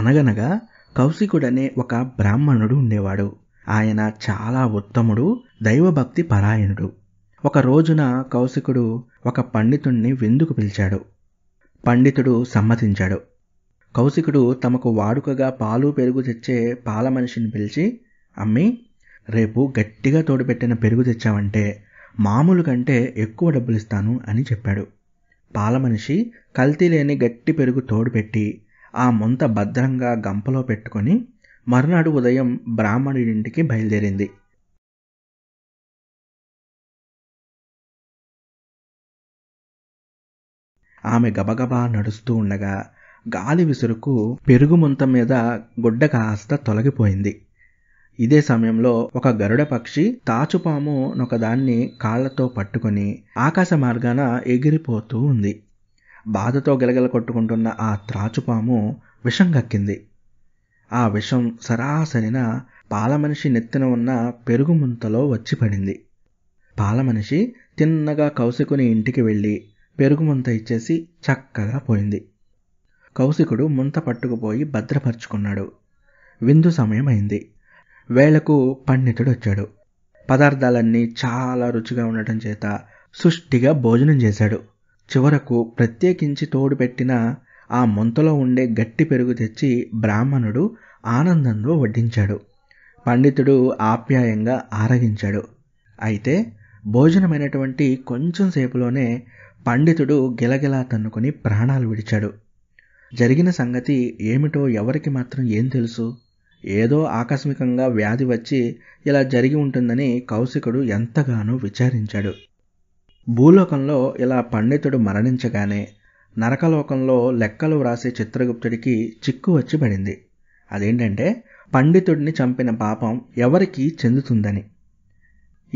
అనగనగా కౌశికుడనే ఒక బ్రాహ్మణుడు ఉండేవాడు ఆయన చాలా ఉత్తముడు దైవభక్తి పరాయణుడు ఒక రోజున కౌశికుడు ఒక పండితుణ్ణి విందుకు పిలిచాడు పండితుడు సమ్మతించాడు కౌశికుడు తమకు వాడుకగా పాలు పెరుగు తెచ్చే పాల మనిషిని పిలిచి అమ్మి రేపు గట్టిగా తోడుపెట్టిన పెరుగు తెచ్చావంటే మామూలు కంటే ఎక్కువ డబ్బులిస్తాను అని చెప్పాడు పాల మనిషి కల్తీ లేని గట్టి పెరుగు తోడుపెట్టి ఆ ముంత భద్రంగా గంపలో పెట్టుకొని మర్నాడు ఉదయం బ్రాహ్మణుడింటికి బయలుదేరింది ఆమె గబగబా నడుస్తూ ఉండగా గాలి విసురుకు పెరుగు ముంత మీద గుడ్డ కాస్త తొలగిపోయింది ఇదే సమయంలో ఒక గరుడ పక్షి తాచుపాము నొకదాన్ని కాళ్లతో పట్టుకొని ఆకాశ మార్గాన ఎగిరిపోతూ ఉంది బాధతో గెలగెల కొట్టుకుంటున్న ఆ త్రాచుపాము విషం గక్కింది ఆ విషం సరాసరిన పాలమనిషి నెత్తిన ఉన్న పెరుగు ముంతలో వచ్చి పడింది పాలమనిషి తిన్నగా కౌశికుని ఇంటికి వెళ్ళి పెరుగు ముంత ఇచ్చేసి చక్కగా పోయింది కౌశికుడు ముంత పట్టుకుపోయి భద్రపరుచుకున్నాడు విందు సమయం అయింది వేళకు పండితుడు వచ్చాడు పదార్థాలన్నీ చాలా రుచిగా ఉండటం చేత సుష్టిగా భోజనం చేశాడు చివరకు ప్రత్యేకించి తోడుపెట్టిన ఆ మొంతలో ఉండే గట్టి పెరుగు తెచ్చి బ్రాహ్మణుడు ఆనందంలో వడ్డించాడు పండితుడు ఆప్యాయంగా ఆరగించాడు అయితే భోజనమైనటువంటి కొంచెం సేపులోనే పండితుడు గిలగిలా తన్నుకొని ప్రాణాలు విడిచాడు జరిగిన సంగతి ఏమిటో ఎవరికి మాత్రం ఏం తెలుసు ఏదో ఆకస్మికంగా వ్యాధి వచ్చి ఇలా జరిగి ఉంటుందని కౌశికుడు ఎంతగానో విచారించాడు భూలోకంలో ఇలా పండితుడు మరణించగానే నరకలోకంలో లెక్కలు వ్రాసే చిత్రగుప్తుడికి చిక్కు వచ్చి పడింది అదేంటంటే పండితుడిని చంపిన పాపం ఎవరికి చెందుతుందని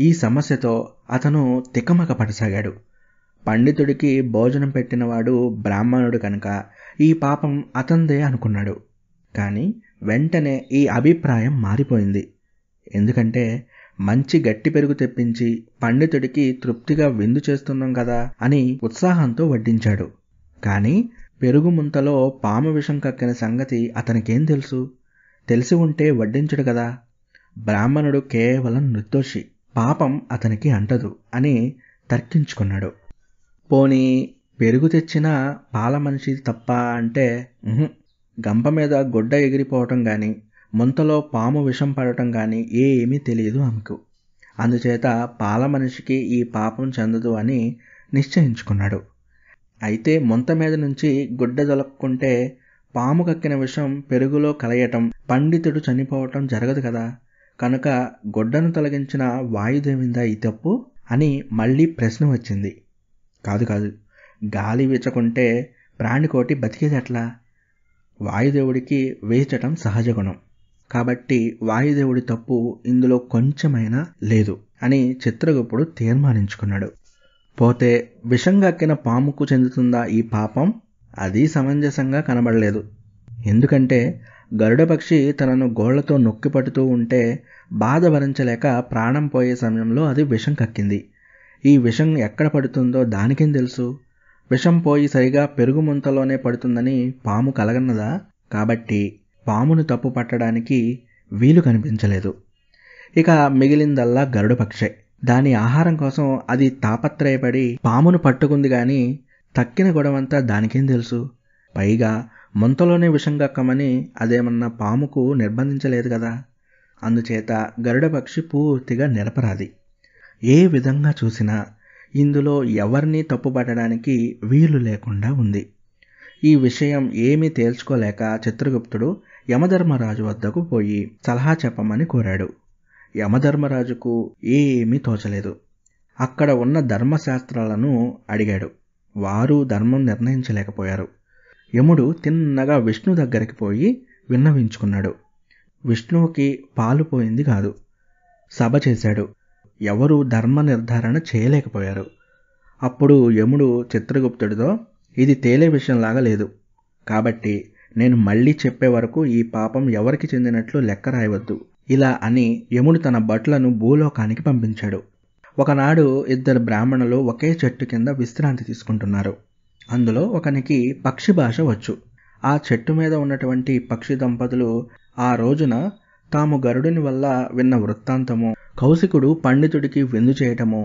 ఈ సమస్యతో అతను తికమక పడసాగాడు పండితుడికి భోజనం పెట్టినవాడు బ్రాహ్మణుడు కనుక ఈ పాపం అతందే అనుకున్నాడు కానీ వెంటనే ఈ అభిప్రాయం మారిపోయింది ఎందుకంటే మంచి గట్టి పెరుగు తెప్పించి పండితుడికి తృప్తిగా విందు చేస్తున్నాం కదా అని ఉత్సాహంతో వడ్డించాడు కాని పెరుగు ముంతలో పాము విషం కక్కిన సంగతి అతనికేం తెలుసు తెలిసి ఉంటే వడ్డించడు కదా బ్రాహ్మణుడు కేవలం నిర్దోషి పాపం అతనికి అంటదు అని తర్కించుకున్నాడు పోనీ పెరుగు తెచ్చిన పాల మనిషి తప్ప అంటే గంప మీద గొడ్డ ఎగిరిపోవటం కానీ ముంతలో పాము విషం పడటం కానీ ఏమీ తెలియదు ఆమెకు అందుచేత పాల మనిషికి ఈ పాపం చెందదు అని నిశ్చయించుకున్నాడు అయితే ముంత మీద నుంచి గుడ్డ దొలక్కుంటే పాము కక్కిన విషం పెరుగులో కలయటం పండితుడు చనిపోవటం జరగదు కదా కనుక గుడ్డను తొలగించిన వాయుదేవిందా ఈ తప్పు అని మళ్ళీ ప్రశ్న వచ్చింది కాదు కాదు గాలి వీచకుంటే ప్రాణికోటి బతికేది ఎట్లా వాయుదేవుడికి వేచటం సహజ గుణం కాబట్టి వాయుదేవుడి తప్పు ఇందులో కొంచెమైనా లేదు అని చిత్రగుప్పుడు తీర్మానించుకున్నాడు పోతే విషంగక్కిన పాముకు చెందుతుందా ఈ పాపం అది సమంజసంగా కనబడలేదు ఎందుకంటే గరుడపక్షి తనను గోళ్లతో నొక్కి పడుతూ ఉంటే బాధ భరించలేక ప్రాణం పోయే సమయంలో అది విషం కక్కింది ఈ విషం ఎక్కడ పడుతుందో దానికేం తెలుసు విషం పోయి సరిగా పెరుగు ముంతలోనే పడుతుందని పాము కలగన్నదా కాబట్టి పామును తప్పు పట్టడానికి వీలు కనిపించలేదు ఇక మిగిలిందల్లా గరుడ పక్షే దాని ఆహారం కోసం అది తాపత్రయపడి పామును పట్టుకుంది కానీ తక్కిన గొడవంతా దానికేం తెలుసు పైగా ముంతలోనే విషం కక్కమని అదేమన్నా పాముకు నిర్బంధించలేదు కదా అందుచేత గరుడ పక్షి పూర్తిగా నిరపరాది ఏ విధంగా చూసినా ఇందులో ఎవరినీ తప్పుపట్టడానికి వీలు లేకుండా ఉంది ఈ విషయం ఏమీ తేల్చుకోలేక చిత్రగుప్తుడు యమధర్మరాజు వద్దకు పోయి సలహా చెప్పమని కోరాడు యమధర్మరాజుకు ఏమీ తోచలేదు అక్కడ ఉన్న ధర్మశాస్త్రాలను అడిగాడు వారు ధర్మం నిర్ణయించలేకపోయారు యముడు తిన్నగా విష్ణు దగ్గరికి పోయి విన్నవించుకున్నాడు విష్ణువుకి పాలు పోయింది కాదు సభ చేశాడు ఎవరు ధర్మ నిర్ధారణ చేయలేకపోయారు అప్పుడు యముడు చిత్రగుప్తుడితో ఇది తేలే విషయంలాగా లేదు కాబట్టి నేను మళ్ళీ చెప్పే వరకు ఈ పాపం ఎవరికి చెందినట్లు లెక్క రాయవద్దు ఇలా అని యముడు తన భట్లను భూలోకానికి పంపించాడు ఒకనాడు ఇద్దరు బ్రాహ్మణులు ఒకే చెట్టు కింద విశ్రాంతి తీసుకుంటున్నారు అందులో ఒకనికి పక్షి భాష వచ్చు ఆ చెట్టు మీద ఉన్నటువంటి పక్షి దంపతులు ఆ రోజున తాము గరుడుని వల్ల విన్న వృత్తాంతము కౌశికుడు పండితుడికి విందు చేయటము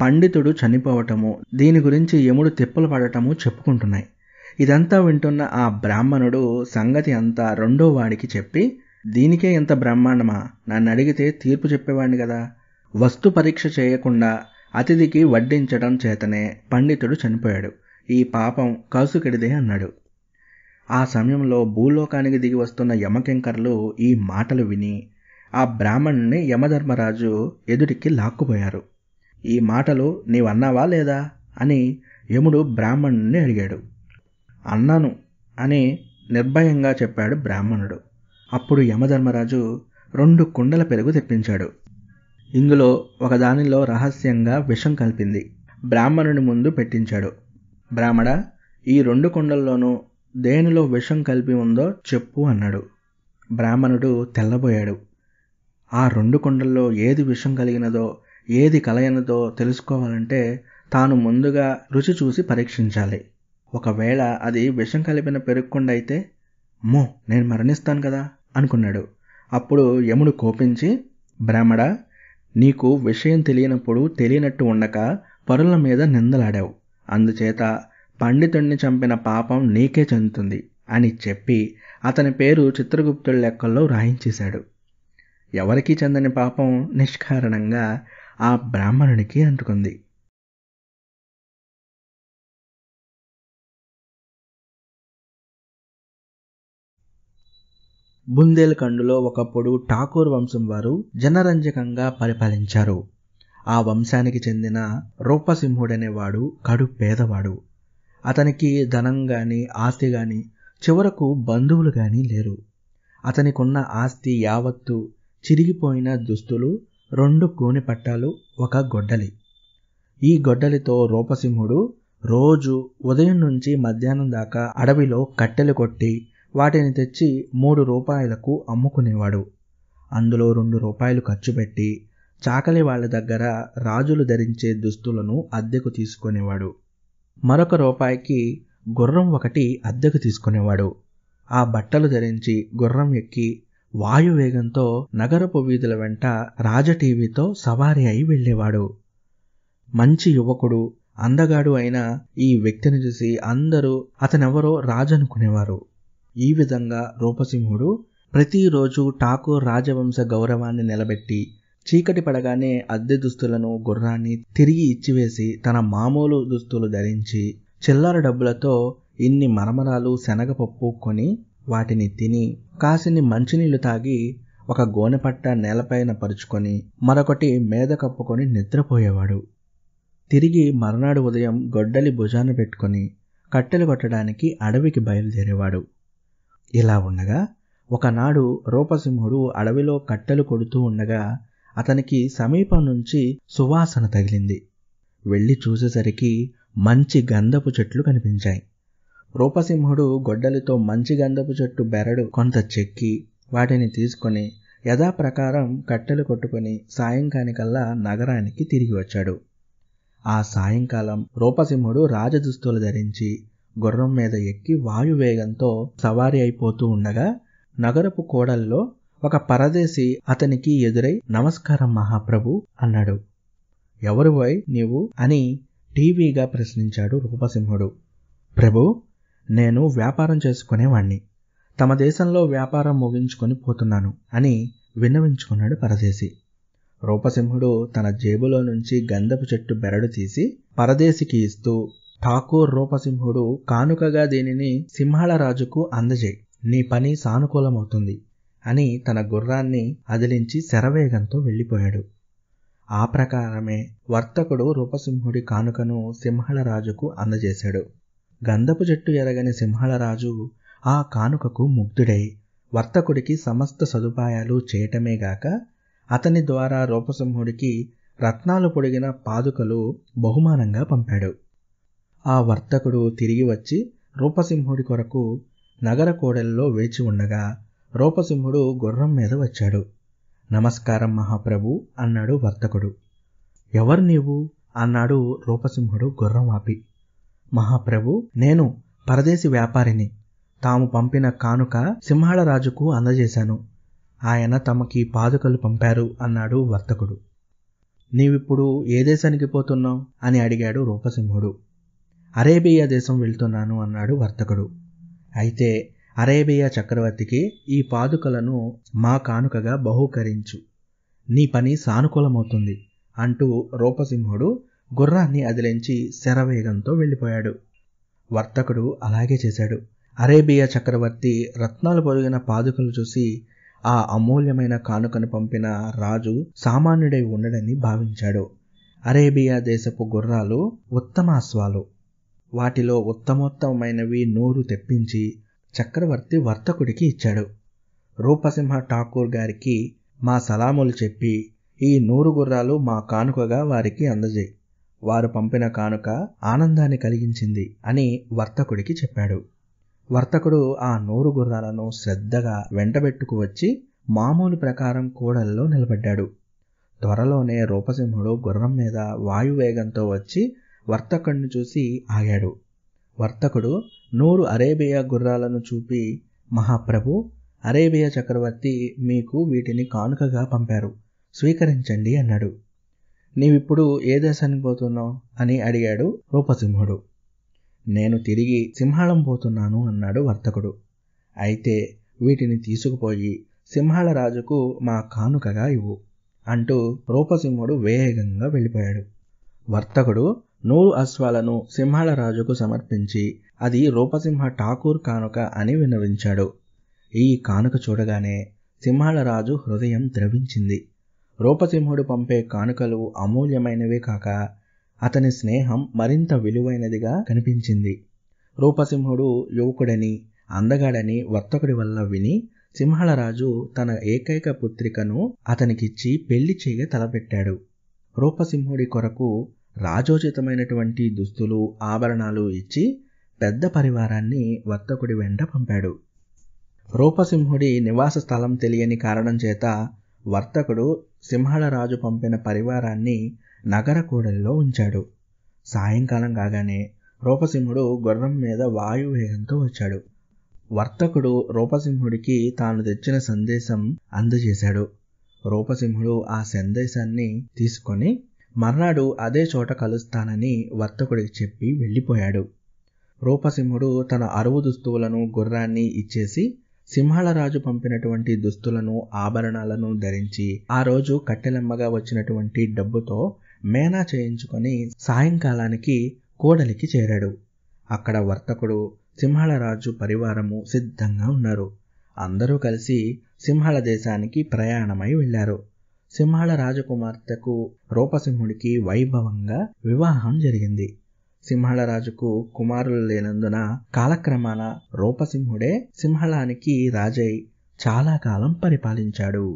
పండితుడు చనిపోవటము దీని గురించి యముడు తిప్పలు పడటము చెప్పుకుంటున్నాయి ఇదంతా వింటున్న ఆ బ్రాహ్మణుడు సంగతి అంతా రెండో వాడికి చెప్పి దీనికే ఇంత బ్రహ్మాండమా నన్ను అడిగితే తీర్పు చెప్పేవాడిని కదా వస్తు పరీక్ష చేయకుండా అతిథికి వడ్డించడం చేతనే పండితుడు చనిపోయాడు ఈ పాపం కసుకెడిదే అన్నాడు ఆ సమయంలో భూలోకానికి దిగి వస్తున్న యమకింకర్లు ఈ మాటలు విని ఆ బ్రాహ్మణుని యమధర్మరాజు ఎదుటికి లాక్కుపోయారు ఈ మాటలు నీవన్నావా లేదా అని యముడు బ్రాహ్మణుని అడిగాడు అన్నాను అని నిర్భయంగా చెప్పాడు బ్రాహ్మణుడు అప్పుడు యమధర్మరాజు రెండు కుండల పెరుగు తెప్పించాడు ఇందులో ఒకదానిలో రహస్యంగా విషం కలిపింది బ్రాహ్మణుని ముందు పెట్టించాడు బ్రాహ్మణ ఈ రెండు కుండల్లోనూ దేనిలో విషం కలిపి ఉందో చెప్పు అన్నాడు బ్రాహ్మణుడు తెల్లబోయాడు ఆ రెండు కుండల్లో ఏది విషం కలిగినదో ఏది కలయనదో తెలుసుకోవాలంటే తాను ముందుగా రుచి చూసి పరీక్షించాలి ఒకవేళ అది విషం కలిపిన అయితే మో నేను మరణిస్తాను కదా అనుకున్నాడు అప్పుడు యముడు కోపించి బ్రాహ్మడ నీకు విషయం తెలియనప్పుడు తెలియనట్టు ఉండక పరుల మీద నిందలాడావు అందుచేత పండితుణ్ణి చంపిన పాపం నీకే చెందుతుంది అని చెప్పి అతని పేరు చిత్రగుప్తుడి లెక్కల్లో రాయించేశాడు ఎవరికీ చెందని పాపం నిష్కారణంగా ఆ బ్రాహ్మణునికి అంటుకుంది బుందేల్ఖండ్లో ఒకప్పుడు ఠాకూర్ వంశం వారు జనరంజకంగా పరిపాలించారు ఆ వంశానికి చెందిన రూపసింహుడనేవాడు కడు పేదవాడు అతనికి ధనం కానీ ఆస్తి కానీ చివరకు బంధువులు కానీ లేరు అతనికున్న ఆస్తి యావత్తు చిరిగిపోయిన దుస్తులు రెండు గోని పట్టాలు ఒక గొడ్డలి ఈ గొడ్డలితో రూపసింహుడు రోజు ఉదయం నుంచి మధ్యాహ్నం దాకా అడవిలో కట్టెలు కొట్టి వాటిని తెచ్చి మూడు రూపాయలకు అమ్ముకునేవాడు అందులో రెండు రూపాయలు ఖర్చు పెట్టి చాకలి వాళ్ళ దగ్గర రాజులు ధరించే దుస్తులను అద్దెకు తీసుకునేవాడు మరొక రూపాయికి గుర్రం ఒకటి అద్దెకు తీసుకునేవాడు ఆ బట్టలు ధరించి గుర్రం ఎక్కి వాయువేగంతో నగరపు వీధుల వెంట రాజటీవీతో సవారీ అయి వెళ్ళేవాడు మంచి యువకుడు అందగాడు అయిన ఈ వ్యక్తిని చూసి అందరూ అతనెవరో రాజనుకునేవారు ఈ విధంగా రూపసింహుడు ప్రతిరోజు ఠాకూర్ రాజవంశ గౌరవాన్ని నిలబెట్టి చీకటి పడగానే అద్దె దుస్తులను గుర్రాన్ని తిరిగి ఇచ్చివేసి తన మామూలు దుస్తులు ధరించి చిల్లర డబ్బులతో ఇన్ని మరమరాలు శనగపప్పు కొని వాటిని తిని కాసిని మంచినీళ్లు తాగి ఒక గోనెపట్ట నేలపైన పరుచుకొని మరొకటి మీద కప్పుకొని నిద్రపోయేవాడు తిరిగి మర్నాడు ఉదయం గొడ్డలి భుజాన పెట్టుకొని కట్టెలు కొట్టడానికి అడవికి బయలుదేరేవాడు ఇలా ఉండగా ఒకనాడు రూపసింహుడు అడవిలో కట్టెలు కొడుతూ ఉండగా అతనికి సమీపం నుంచి సువాసన తగిలింది వెళ్ళి చూసేసరికి మంచి గంధపు చెట్లు కనిపించాయి రూపసింహుడు గొడ్డలితో మంచి గంధపు చెట్టు బెరడు కొంత చెక్కి వాటిని తీసుకొని యథాప్రకారం కట్టెలు కొట్టుకొని సాయంకానికల్లా నగరానికి తిరిగి వచ్చాడు ఆ సాయంకాలం రూపసింహుడు రాజదుస్తులు ధరించి గుర్రం మీద ఎక్కి వాయువేగంతో సవారీ అయిపోతూ ఉండగా నగరపు కోడల్లో ఒక పరదేశి అతనికి ఎదురై నమస్కారం మహాప్రభు అన్నాడు ఎవరు వై నీవు అని టీవీగా ప్రశ్నించాడు రూపసింహుడు ప్రభు నేను వ్యాపారం చేసుకునేవాణ్ణి తమ దేశంలో వ్యాపారం ముగించుకొని పోతున్నాను అని విన్నవించుకున్నాడు పరదేశి రూపసింహుడు తన జేబులో నుంచి గంధపు చెట్టు బెరడు తీసి పరదేశికి ఇస్తూ ఠాకూర్ రూపసింహుడు కానుకగా దీనిని సింహళ రాజుకు అందజేయి నీ పని సానుకూలమవుతుంది అని తన గుర్రాన్ని అదిలించి శరవేగంతో వెళ్ళిపోయాడు ఆ ప్రకారమే వర్తకుడు రూపసింహుడి కానుకను సింహళరాజుకు రాజుకు అందజేశాడు గంధపు చెట్టు ఎరగని సింహళరాజు ఆ కానుకకు ముగ్ధుడై వర్తకుడికి సమస్త సదుపాయాలు చేయటమేగాక అతని ద్వారా రూపసింహుడికి రత్నాలు పొడిగిన పాదుకలు బహుమానంగా పంపాడు ఆ వర్తకుడు తిరిగి వచ్చి రూపసింహుడి కొరకు నగర కోడెల్లో వేచి ఉండగా రూపసింహుడు గుర్రం మీద వచ్చాడు నమస్కారం మహాప్రభు అన్నాడు వర్తకుడు ఎవరు నీవు అన్నాడు రూపసింహుడు గుర్రం ఆపి మహాప్రభు నేను పరదేశి వ్యాపారిని తాము పంపిన కానుక రాజుకు అందజేశాను ఆయన తమకి పాదుకలు పంపారు అన్నాడు వర్తకుడు నీవిప్పుడు ఏ దేశానికి పోతున్నావు అని అడిగాడు రూపసింహుడు అరేబియా దేశం వెళ్తున్నాను అన్నాడు వర్తకుడు అయితే అరేబియా చక్రవర్తికి ఈ పాదుకలను మా కానుకగా బహూకరించు నీ పని సానుకూలమవుతుంది అంటూ రూపసింహుడు గుర్రాన్ని అదిలించి శరవేగంతో వెళ్ళిపోయాడు వర్తకుడు అలాగే చేశాడు అరేబియా చక్రవర్తి రత్నాలు పొరిగిన పాదుకలు చూసి ఆ అమూల్యమైన కానుకను పంపిన రాజు సామాన్యుడై ఉండడని భావించాడు అరేబియా దేశపు గుర్రాలు ఉత్తమాస్వాలు వాటిలో ఉత్తమోత్తమైనవి నూరు తెప్పించి చక్రవర్తి వర్తకుడికి ఇచ్చాడు రూపసింహ ఠాకూర్ గారికి మా సలాములు చెప్పి ఈ నూరు గుర్రాలు మా కానుకగా వారికి అందజేయి వారు పంపిన కానుక ఆనందాన్ని కలిగించింది అని వర్తకుడికి చెప్పాడు వర్తకుడు ఆ నూరు గుర్రాలను శ్రద్ధగా వెంటబెట్టుకు వచ్చి మామూలు ప్రకారం కూడల్లో నిలబడ్డాడు త్వరలోనే రూపసింహుడు గుర్రం మీద వాయువేగంతో వచ్చి వర్తకుడిని చూసి ఆగాడు వర్తకుడు నూరు అరేబియా గుర్రాలను చూపి మహాప్రభు అరేబియా చక్రవర్తి మీకు వీటిని కానుకగా పంపారు స్వీకరించండి అన్నాడు నీవిప్పుడు ఏ దేశానికి పోతున్నావు అని అడిగాడు రూపసింహుడు నేను తిరిగి సింహాళం పోతున్నాను అన్నాడు వర్తకుడు అయితే వీటిని తీసుకుపోయి సింహాల రాజుకు మా కానుకగా ఇవ్వు అంటూ రూపసింహుడు వేగంగా వెళ్ళిపోయాడు వర్తకుడు నూరు అశ్వాలను సింహాల రాజుకు సమర్పించి అది రూపసింహ ఠాకూర్ కానుక అని విన్నవించాడు ఈ కానుక చూడగానే సింహాల రాజు హృదయం ద్రవించింది రూపసింహుడు పంపే కానుకలు అమూల్యమైనవే కాక అతని స్నేహం మరింత విలువైనదిగా కనిపించింది రూపసింహుడు యువకుడని అందగాడని వర్తకుడి వల్ల విని సింహళరాజు తన ఏకైక పుత్రికను అతనికిచ్చి పెళ్లి చేయ తలపెట్టాడు రూపసింహుడి కొరకు రాజోచితమైనటువంటి దుస్తులు ఆభరణాలు ఇచ్చి పెద్ద పరివారాన్ని వర్తకుడి వెంట పంపాడు రూపసింహుడి నివాస స్థలం తెలియని కారణం చేత వర్తకుడు సింహళరాజు పంపిన పరివారాన్ని నగర కూడలిలో ఉంచాడు సాయంకాలం కాగానే రూపసింహుడు గుర్రం మీద వాయువేగంతో వచ్చాడు వర్తకుడు రూపసింహుడికి తాను తెచ్చిన సందేశం అందజేశాడు రూపసింహుడు ఆ సందేశాన్ని తీసుకొని మర్నాడు అదే చోట కలుస్తానని వర్తకుడికి చెప్పి వెళ్ళిపోయాడు రూపసింహుడు తన అరువు దుస్తువులను గుర్రాన్ని ఇచ్చేసి సింహళరాజు పంపినటువంటి దుస్తులను ఆభరణాలను ధరించి ఆ రోజు కట్టెలమ్మగా వచ్చినటువంటి డబ్బుతో మేనా చేయించుకొని సాయంకాలానికి కోడలికి చేరాడు అక్కడ వర్తకుడు సింహళరాజు పరివారము సిద్ధంగా ఉన్నారు అందరూ కలిసి సింహళ దేశానికి ప్రయాణమై వెళ్ళారు సింహళ రాజకుమార్తెకు రూపసింహుడికి వైభవంగా వివాహం జరిగింది సింహళరాజుకు కుమారులు లేనందున కాలక్రమాన రూపసింహుడే సింహళానికి రాజై చాలా కాలం పరిపాలించాడు